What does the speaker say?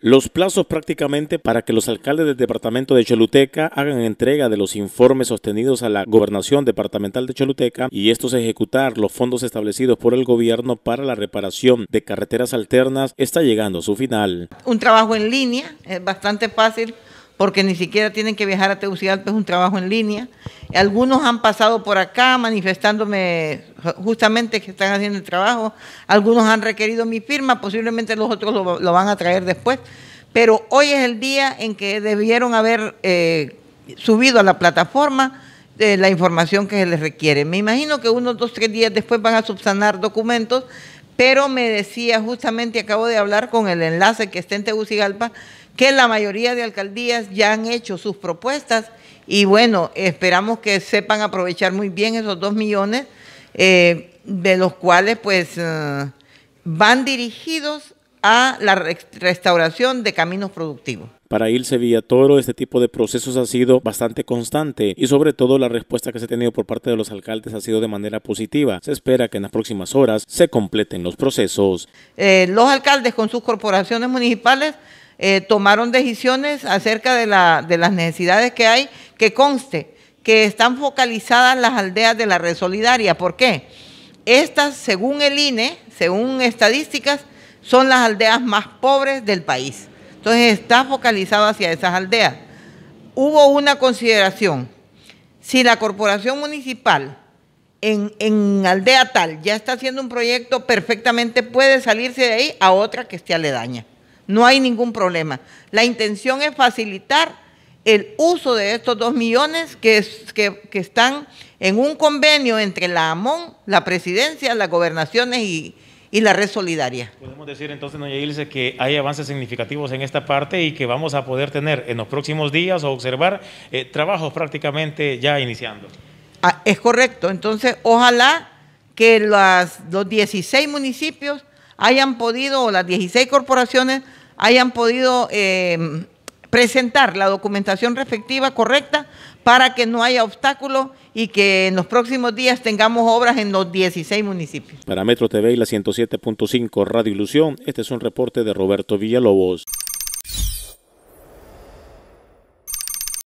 Los plazos prácticamente para que los alcaldes del departamento de Choluteca hagan entrega de los informes sostenidos a la gobernación departamental de Choluteca y estos ejecutar los fondos establecidos por el gobierno para la reparación de carreteras alternas está llegando a su final. Un trabajo en línea, es bastante fácil porque ni siquiera tienen que viajar a Tegucigalpa, es un trabajo en línea. Algunos han pasado por acá manifestándome justamente que están haciendo el trabajo, algunos han requerido mi firma, posiblemente los otros lo, van a traer después, pero hoy es el día en que debieron haber eh, subido a la plataforma eh, la información que se les requiere. Me imagino que unos dos, tres días después van a subsanar documentos pero me decía justamente, acabo de hablar con el enlace que está en Tegucigalpa, que la mayoría de alcaldías ya han hecho sus propuestas y bueno, esperamos que sepan aprovechar muy bien esos dos millones, eh, de los cuales pues eh, van dirigidos a la restauración de caminos productivos para irse Villatoro toro, este tipo de procesos ha sido bastante constante y sobre todo la respuesta que se ha tenido por parte de los alcaldes ha sido de manera positiva. Se espera que en las próximas horas se completen los procesos. Eh, los alcaldes con sus corporaciones municipales eh, tomaron decisiones acerca de, de las necesidades que hay, que conste que están focalizadas las aldeas de la red solidaria. ¿Por qué? Estas, según el INE, según estadísticas, son las aldeas más pobres del país. Entonces está focalizado hacia esas aldeas. Hubo una consideración. Si la corporación municipal en, aldea tal ya está haciendo un proyecto, perfectamente puede salirse de ahí a otra que esté aledaña. No hay ningún problema. La intención es facilitar el uso de estos dos millones que, que, están en un convenio entre la AMON, la presidencia, las gobernaciones y, y la red solidaria. Podemos decir entonces, doña Ilse, que hay avances significativos en esta parte y que vamos a poder tener en los próximos días o observar eh, trabajos prácticamente ya iniciando. Ah, es correcto, entonces ojalá que los 16 municipios hayan podido, o las 16 corporaciones hayan podido eh, presentar la documentación respectiva correcta para que no haya obstáculos y que en los próximos días tengamos obras en los 16 municipios. Para Metro TV y la 107.5 Radio Ilusión, este es un reporte de Roberto Villalobos.